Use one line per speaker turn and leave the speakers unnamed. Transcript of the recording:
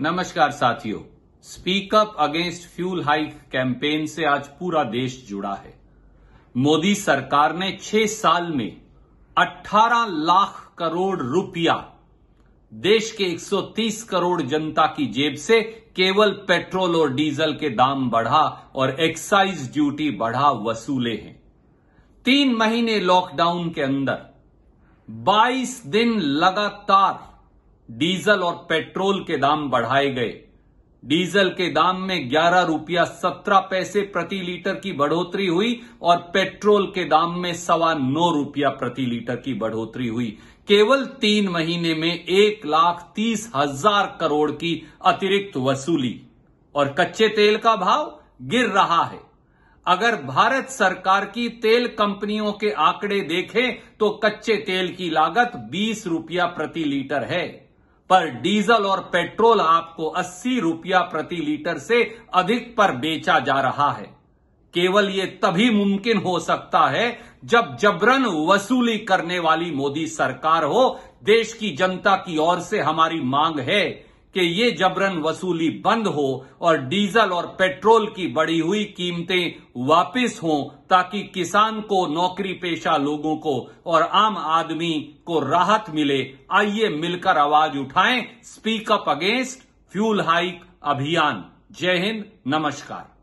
नमस्कार साथियों speak up against fuel hike campaign से आज पूरा देश जुड़ा है मोदी सरकार ने छह साल में 18 लाख करोड़ रुपया देश के 130 करोड़ जनता की जेब से केवल पेट्रोल और डीजल के दाम बढ़ा और एक्साइज ड्यूटी बढ़ा वसूले हैं तीन महीने लॉकडाउन के अंदर 22 दिन लगातार डीजल और पेट्रोल के दाम बढ़ाए गए डीजल के दाम में ग्यारह रुपया सत्रह पैसे प्रति लीटर की बढ़ोतरी हुई और पेट्रोल के दाम में सवा नौ रुपया प्रति लीटर की बढ़ोतरी हुई केवल तीन महीने में एक लाख तीस हजार करोड़ की अतिरिक्त वसूली और कच्चे तेल का भाव गिर रहा है अगर भारत सरकार की तेल कंपनियों के आंकड़े देखें तो कच्चे तेल की लागत बीस रुपया प्रति लीटर है पर डीजल और पेट्रोल आपको अस्सी रुपया प्रति लीटर से अधिक पर बेचा जा रहा है केवल ये तभी मुमकिन हो सकता है जब जबरन वसूली करने वाली मोदी सरकार हो देश की जनता की ओर से हमारी मांग है कि ये जबरन वसूली बंद हो और डीजल और पेट्रोल की बढ़ी हुई कीमतें वापस हों ताकि किसान को नौकरी पेशा लोगों को और आम आदमी को राहत मिले आइए मिलकर आवाज उठाएं speak up against fuel hike अभियान जय हिंद नमस्कार